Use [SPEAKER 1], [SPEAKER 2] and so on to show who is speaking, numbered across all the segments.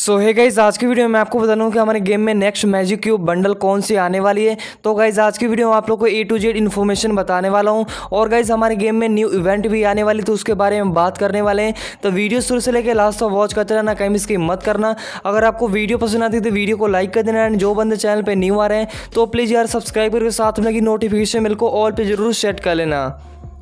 [SPEAKER 1] सो है गाइज आज की वीडियो में आपको बता दूँ कि हमारे गेम में नेक्स्ट मैजिक क्यूब बंडल कौन सी आने वाली है तो गाइज आज की वीडियो में आप लोग को ए टू जेड इन्फॉर्मेशन बताने वाला हूँ और गाइज हमारे गेम में न्यू इवेंट भी आने वाली तो उसके बारे में बात करने वाले हैं तो वीडियो शुरू से लेकर लास्ट तक वॉच करते रहना कहीं इसकी मत करना अगर आपको वीडियो पसंद आती है तो वीडियो को लाइक कर देना एंड जो बंदे चैनल पर न्यू आ रहे हैं तो प्लीज़ यार सब्सक्राइब करके साथ में लगी नोटिफिकेशन मिलकर ऑल पर जरूर सेट कर लेना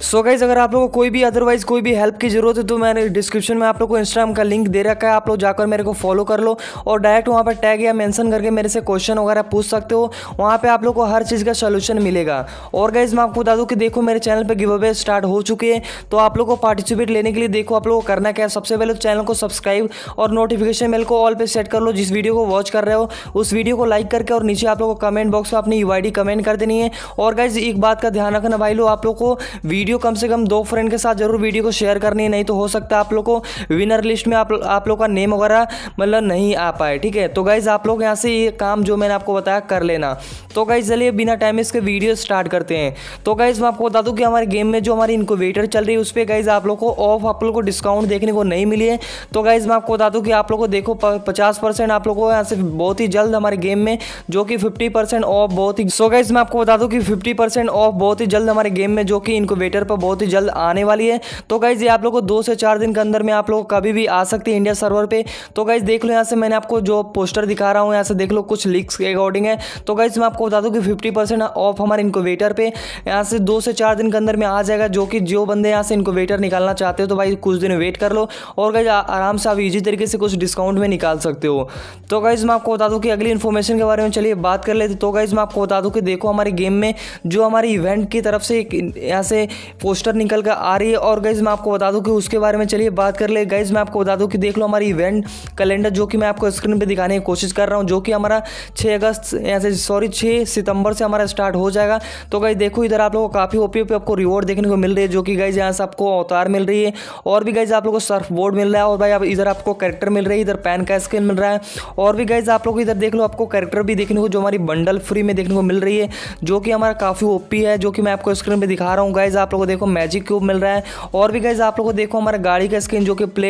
[SPEAKER 1] सो so गाइज अगर आप लोगों को कोई भी अदरवाइज कोई भी हेल्प की जरूरत है तो मैंने डिस्क्रिप्शन में आप लोगों को इंस्टाग्राम का लिंक दे रखा है आप लोग जाकर मेरे को फॉलो कर लो और डायरेक्ट वहाँ पर टैग या मेंशन करके मेरे से क्वेश्चन वगैरह पूछ सकते हो वहाँ पे आप लोग को हर चीज़ का सोल्यूशन मिलेगा और गाइज मैं आपको बता दूँ कि देखो मेरे चैनल पर गिव अवे स्टार्ट हो चुके हैं तो आप लोग को पार्टिसिपेट लेने के लिए देखो आप लोग को करना क्या है सबसे पहले चैनल तो को सब्सक्राइब और नोटिफिकेशन बेल को ऑल पर सेट कर लो जिस वीडियो को वॉच कर रहे हो उस वीडियो को लाइक करके और नीचे आप लोग को कमेंट बॉक्स में अपनी यू कमेंट कर देनी है और गाइज एक बात का ध्यान रखना भाई लो आप लोग को वीडियो वीडियो कम से कम दो फ्रेंड के साथ जरूर वीडियो को शेयर करनी है नहीं तो हो सकता है आप लोग को विनर लिस्ट में आप आप लोग का नेम वगैरह मतलब नहीं आ पाए ठीक है तो गाइज़ आप लोग यहाँ से ये काम जो मैंने आपको बताया कर लेना तो गाइज़ चलिए बिना टाइम इसके वीडियो स्टार्ट करते हैं तो गाइज़ मैं आपको बता दूँ कि हमारे गेम में जो हमारी इनकोवेटर चल रही है उस पर गाइज़ आप लोग को ऑफ आप लोग को डिस्काउंट देखने को नहीं मिली है तो गाइज़ मैं आपको बता दूँ कि आप लोग को देखो पचास परसेंट आप लोग को यहाँ से बहुत ही जल्द हमारे गेम में जो कि फिफ्टी परसेंट ऑफ बहुत ही सो गाइज़ मैं आपको बता दूँ कि फिफ्टी परसेंट ऑफ बहुत ही जल्द हमारे गेम में जो कि इनकोवेटर शेयर पर बहुत ही जल्द आने वाली है तो गाइज़ ये आप लोग को दो से चार दिन के अंदर में आप लोग कभी भी आ सकती है इंडिया सर्वर पर तो गाइज़ देख लो यहाँ से मैंने आपको जो पोस्टर दिखा रहा हूँ यहाँ से देख लो कुछ लीक्स के अकॉर्डिंग है तो गाइज़ मैं आपको बता दूँ कि फिफ्टी ऑफ हमारे इनकोवेटर पर यहाँ से दो से चार दिन के अंदर में आ जाएगा जो कि जो बंदे यहाँ से इनकोवेटर निकालना चाहते हो तो भाई कुछ दिन वेट कर लो और गाइज आराम से आप ईजी तरीके से कुछ डिस्काउंट में निकाल सकते हो तो गाइज मैं आपको बता दूँ कि अगली इन्फॉर्मेशन के बारे में चलिए बात कर लेते तो गाइज मैं आपको बता दूँ कि देखो हमारे गेम में जो हमारी इवेंट की तरफ से यहाँ से पोस्टर निकल कर आ रही है और गाइज मैं आपको बता दूँ कि उसके बारे में चलिए बात कर ले गाइज मैं आपको बता दूँ कि देख लो हमारी इवेंट कैलेंडर जो कि मैं आपको स्क्रीन पर दिखाने की कोशिश कर रहा हूँ जो कि हमारा छः अगस्त से सॉरी छः सितंबर से हमारा स्टार्ट हो जाएगा तो गाइज देखो इधर आप लोगों को काफ़ी ओपी ओपी आपको रिवॉर्ड देखने को मिल रही है जो कि गाइज यहाँ से आपको अवतार मिल रही है और भी गाइज आप लोग को सर्फ बोर्ड मिल रहा है और भाई आप इधर आपको करेक्टर मिल रही है इधर पैन का स्क्रीन मिल रहा है और भी गाइज आप लोग इधर देख लो आपको करेक्टर भी देखने को जो हमारी बंडल फ्री में देखने को मिल रही है जो कि हमारा काफ़ी ओपी है जो कि मैं आपको स्क्रीन पर दिखा रहा हूँ गाइज आप आप लोगों को देखो मैजिक क्यूब मिल रहा है और भी गाइज आप लोगों को देखो हमारा गाड़ी का स्क्रीन जो कि प्ले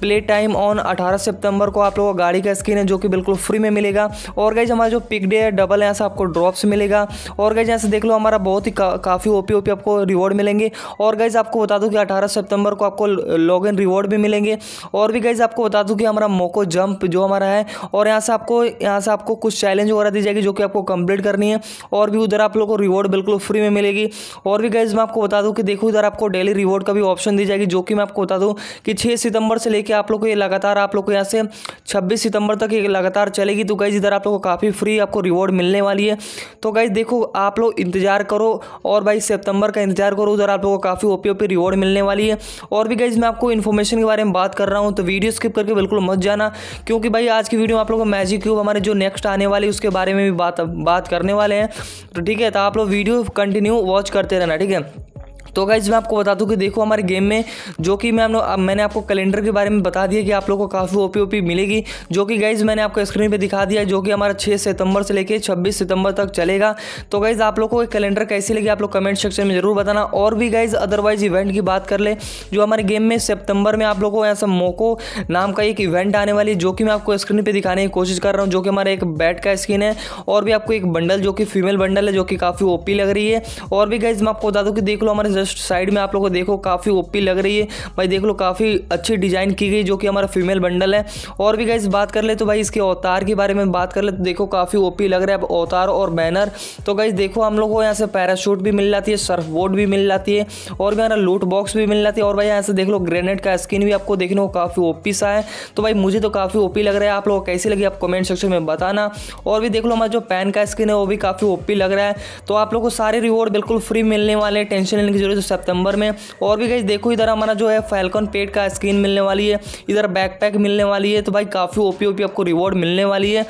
[SPEAKER 1] प्ले टाइम ऑन अठारह सितंबर को आप लोगों को गाड़ी का स्क्रीन है जो कि बिल्कुल फ्री में मिलेगा और गाइज हमारा जो पिक डे है डबल यहाँ से आपको ड्रॉप्स मिलेगा और गाइज यहाँ से देख लो हमारा बहुत ही का, काफ़ी ओपी ओपी आपको रिवॉर्ड मिलेंगे और गाइज आपको बता दूँ कि अठारह सितंबर को आपको लॉग इन रिवॉर्ड भी मिलेंगे और भी गाइज आपको बता दूँ कि हमारा मोको जंप जो हमारा है और यहाँ से आपको यहाँ से आपको कुछ चैलेंज वगैरह दी जाएगी जो कि आपको कंप्लीट करनी है और भी उधर आप लोग को रिवॉर्ड बिल्कुल फ्री में मिलेगी और भी गाइज मैं आपको बता दूँ कि देखो इधर आपको डेली रिवॉर्ड का भी ऑप्शन दी जाएगी जो कि मैं आपको बता दूँ कि छः सितंबर से लेकर आप लोग को ये लगातार आप लोग को यहाँ से छब्बीस सितंबर तक ये लगातार चलेगी तो गाइज इधर आप लोग को काफ़ी फ्री आपको रिवॉर्ड मिलने वाली है तो गाइज देखो आप लोग इंतजार करो और भाई सितंबर का इंतजार करो उधर आप लोग को काफ़ी ओपी ओपी रिवॉर्ड मिलने वाली है और भी गाइज मैं आपको इन्फॉर्मेशन के बारे में बात कर रहा हूँ तो वीडियो स्किप करके बिल्कुल मत जाना क्योंकि भाई आज की वीडियो में आप लोग मैजिक क्यूब हमारे जो नेक्स्ट आने वाले उसके बारे में भी बात बात करने वाले हैं तो ठीक है तो आप लोग वीडियो कंटिन्यू वॉच करते रहना ठीक है तो गाइज मैं आपको बता दूँ कि देखो हमारे गेम में जो कि मैं मैंने आपको कैलेंडर के बारे में बता दिया कि आप लोग को काफ़ी ओपी ओपी मिलेगी जो कि गाइज मैंने आपको स्क्रीन पर दिखा दिया जो कि हमारा छः सितंबर से लेकर छब्बीस सितंबर तक चलेगा तो गाइज आप लोग को कैलेंडर कैसी लगी आप लोग कमेंट सेक्शन में जरूर बताना और भी गाइज अदरवाइज इवेंट की बात कर ले जो हमारे गेम में सितंबर में आप लोगों को ऐसा मोको नाम का एक इवेंट आने वाली जो कि मैं आपको स्क्रीन पर दिखाने की कोशिश कर रहा हूँ जो कि हमारा एक बैट का स्क्रीन है और भी आपको एक बंडल जो कि फीमेल बंडल है जो कि काफ़ी ओपी लग रही है और भी गाइज मैं आपको बता दूँ कि देख लो हमारे जस्ट साइड में आप लोग को देखो काफ़ी ओपी लग रही है भाई देख लो काफ़ी अच्छी डिज़ाइन की गई जो कि हमारा फीमेल बंडल है और भी गाइज बात कर ले तो भाई इसके अवतार के बारे में बात कर ले तो देखो काफ़ी ओपी लग रहा है अब अवतार और बैनर तो गाइज देखो हम लोग को यहाँ से पैराशूट भी मिल जाती है सर्फ बोर्ड भी मिल जाती है और भी हमारा लूट बॉक्स भी मिल जाती है और भाई यहाँ से देख लो ग्रेनेड का स्किन भी आपको देखने को काफ़ी ओपी सा है तो भाई मुझे तो काफ़ी ओपी लग रहा है आप लोग कैसी लगी आप कमेंट सेक्शन में बताना और भी देख लो हमारा जो पैन का स्किन है वो भी काफ़ी ओपी लग रहा है तो आप लोग को सारे रिवॉर्ड बिल्कुल फ्री मिलने वाले टेंशन लेने की जरूरत तो सितंबर में और भी कहीं देखो इधर हमारा जो है फैलकॉन पेड का स्क्रीन मिलने वाली है इधर बैकपैक मिलने वाली है तो भाई काफ़ी ओपी ओपी आपको रिवॉर्ड मिलने वाली है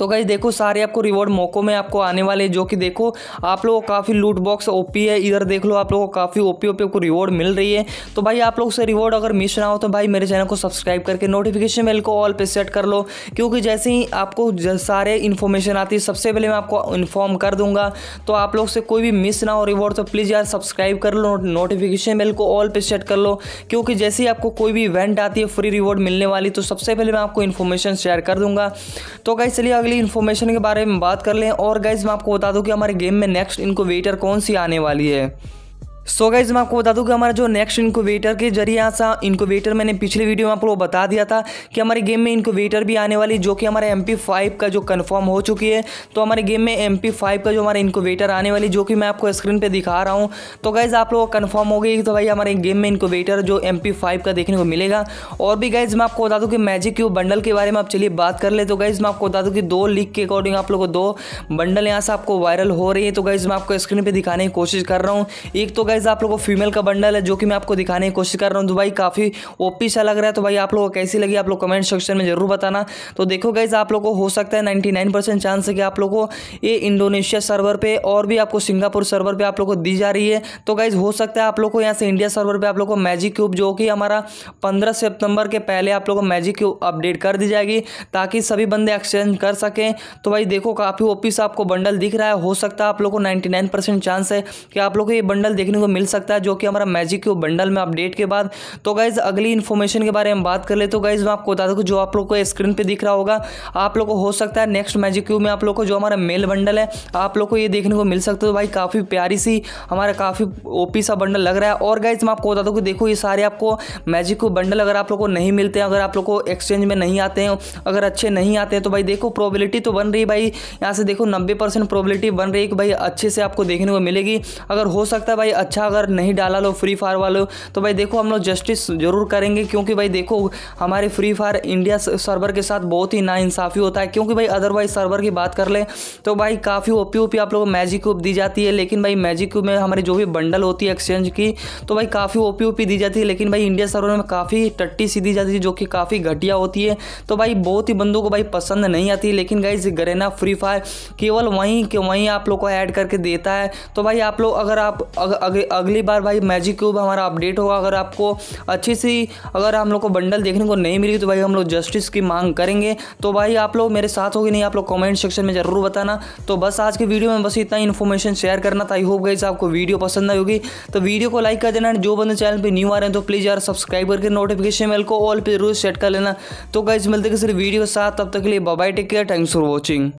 [SPEAKER 1] तो गाइज देखो सारे आपको रिवॉर्ड मौकों में आपको आने वाले जो कि देखो आप लोगों को काफ़ी लूट बॉक्स ओपी है इधर देख लो आप लोगों को काफ़ी ओपी ओपी आपको रिवॉर्ड मिल रही है तो भाई आप लोग से रिवॉर्ड अगर मिस ना हो तो भाई मेरे चैनल को सब्सक्राइब करके नोटिफिकेशन बेल को ऑल पे सेट कर लो क्योंकि जैसे ही आपको सारे इन्फॉर्मेशन आती है सबसे पहले मैं आपको इन्फॉर्म कर दूंगा तो आप लोग से कोई भी मिस ना हो रिवॉर्ड तो प्लीज़ यार सब्सक्राइब कर लो नोटिफिकेशन बेल को ऑल पे सेट कर लो क्योंकि जैसे ही आपको कोई भी इवेंट आती है फ्री रिवॉर्ड मिलने वाली तो सबसे पहले मैं आपको इन्फॉर्मेशन शेयर कर दूंगा तो गाइस चलिए अगले अगली इन्फॉर्मेशन के बारे में बात कर लें और गाइज मैं आपको बता दूं कि हमारे गेम में नेक्स्ट इनको वेटर कौन सी आने वाली है सो so गाइज मैं आपको बता दूं कि हमारा जो नेक्स्ट इनकोवेटर के जरिए यहाँ सा इनकोवेटर मैंने पिछले वीडियो में आपको बता दिया था कि हमारे गेम में इनकोवेटर भी आने वाली जो कि हमारे एम फाइव का जो कन्फर्म हो चुकी है तो हमारे गेम में एम फाइव का जो हमारा इनकोवेटर आने वाली जो कि मैं आपको स्क्रीन पर दिखा रहा हूँ तो गाइज़ आप लोग कन्फर्म हो गई तो भाई हमारे गेम में इनकोवेटर जो एम फाइव का देखने को मिलेगा और भी गाइज़ मैं आपको बता दूँ कि मैजिक क्यूब बंडल के बारे में आप चलिए बात कर ले तो गाइज़ मैं आपको बता दूँ कि दो लीक के अकॉर्डिंग आप लोग को दो बंडल यहाँ से आपको वायरल हो रही है तो गाइज़ मैं आपको स्क्रीन पर दिखाने की कोशिश कर रहा हूँ एक तो गाइज आप लोगों को फीमेल का बंडल है जो कि मैं आपको दिखाने की कोशिश कर रहा हूँ तो भाई काफ़ी ओपी सा लग रहा है तो भाई आप लोगों को कैसी लगी आप लोग कमेंट सेक्शन में जरूर बताना तो देखो गाइज आप लोग को हो सकता है नाइन्टी नाइन परसेंट चांस है कि आप लोग को ये इंडोनेशिया सर्वर पर और भी आपको सिंगापुर सर्वर पर आप लोग को दी जा रही है तो गाइज हो सकता है आप लोग को यहाँ से इंडिया सर्वर पर आप लोग को मैजिक क्यूब जो कि हमारा पंद्रह सेप्टेम्बर के पहले आप लोग को मैजिक क्यूब अपडेट कर दी जाएगी ताकि सभी बंदे एक्सचेंज कर सकें तो भाई देखो काफ़ी ओपी सा आपको बंडल दिख रहा है हो सकता है आप लोग को नाइन्टी चांस है कि आप लोग को ये बंडल देखने देखने को मिल सकता है जो कि हमारा मैजिक क्यूब बंडल में अपडेट के बाद तो गाइज अगली इन्फॉर्मेशन के बारे में बात कर ले तो गाइज मैं आपको बता दूँ जो आप लोग को स्क्रीन पर दिख रहा होगा आप लोग को हो सकता है नेक्स्ट मैजिक क्यूब में आप लोग को जो हमारा मेल बंडल है आप लोग को ये देखने को मिल सकता है तो भाई काफ़ी प्यारी सी हमारा काफ़ी ओपी सा बंडल लग रहा है और गाइज मैं आपको बता दूँ कि देखो ये सारे आपको मैजिक क्यूब बंडल अगर आप लोग को नहीं मिलते हैं अगर आप लोग को एक्सचेंज में नहीं आते हैं अगर अच्छे नहीं आते हैं तो भाई देखो प्रोबेबिलिटी तो बन रही भाई यहाँ से देखो नब्बे परसेंट प्रोबेबिलिटी बन रही है कि भाई अच्छे से आपको देखने को मिलेगी अगर हो सकता है भाई अच्छा अगर नहीं डाला लो फ्री फायर वालों तो भाई देखो हम लोग जस्टिस जरूर करेंगे क्योंकि भाई देखो हमारे फ्री फायर इंडिया सर्वर के साथ बहुत ही नाइंसाफ़ी होता है क्योंकि भाई अदरवाइज सर्वर की बात कर लें तो भाई काफ़ी ओपी ओपी आप लोगों को मैजिक क्यूब दी जाती है लेकिन भाई मैजिक क्यूब में हमारी जो भी बंडल होती है एक्सचेंज की तो भाई काफ़ी ओपी ओपी दी जाती है लेकिन भाई इंडिया सर्वर में काफ़ी टट्टी सी दी जाती है जो कि काफ़ी घटिया होती है तो भाई बहुत ही बंदों को भाई पसंद नहीं आती लेकिन भाई गरेना फ्री फायर केवल वहीं के वहीं आप लोग को ऐड करके देता है तो भाई आप लोग अगर आप अगर फिर अगली बार भाई मैजिक क्यूब हमारा अपडेट होगा अगर आपको अच्छी सी अगर हम लोग को बंडल देखने को नहीं मिली तो भाई हम लोग जस्टिस की मांग करेंगे तो भाई आप लोग मेरे साथ होगी नहीं आप लोग कमेंट सेक्शन में ज़रूर बताना तो बस आज के वीडियो में बस इतना इन्फॉर्मेशन शेयर करना था आई होप गई आपको वीडियो पसंद आई होगी तो वीडियो को लाइक कर देना जो बंदे चैनल पर न्यू आ रहे हैं तो प्लीज़ यार सब्सक्राइब करके नोटिफिकेशन बेल को ऑल पे जरूर सेट कर लेना तो गाइज मिलते सिर्फ वीडियो के साथ तब तक के लिए bye take care thanks for watching